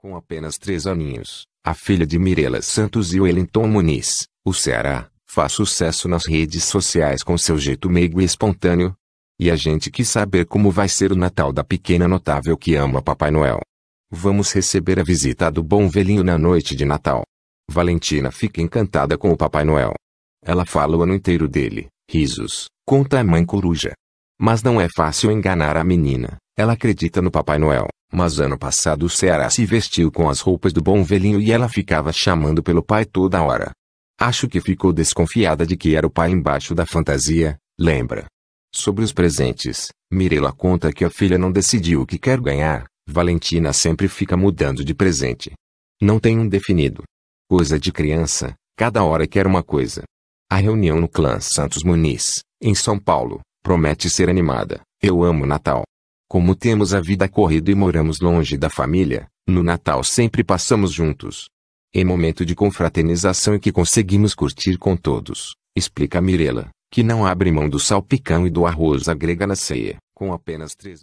Com apenas três aninhos, a filha de Mirela Santos e Wellington Muniz, o Ceará, faz sucesso nas redes sociais com seu jeito meigo e espontâneo. E a gente quis saber como vai ser o Natal da pequena notável que ama Papai Noel. Vamos receber a visita do bom velhinho na noite de Natal. Valentina fica encantada com o Papai Noel. Ela fala o ano inteiro dele, risos, conta a mãe coruja. Mas não é fácil enganar a menina, ela acredita no Papai Noel. Mas ano passado o Ceará se vestiu com as roupas do bom velhinho e ela ficava chamando pelo pai toda hora. Acho que ficou desconfiada de que era o pai embaixo da fantasia, lembra? Sobre os presentes, Mirella conta que a filha não decidiu o que quer ganhar, Valentina sempre fica mudando de presente. Não tem um definido. Coisa de criança, cada hora quer uma coisa. A reunião no clã Santos Muniz, em São Paulo, promete ser animada. Eu amo Natal. Como temos a vida corrida e moramos longe da família, no Natal sempre passamos juntos. Em é momento de confraternização e que conseguimos curtir com todos, explica Mirela, que não abre mão do salpicão e do arroz agrega na ceia, com apenas três.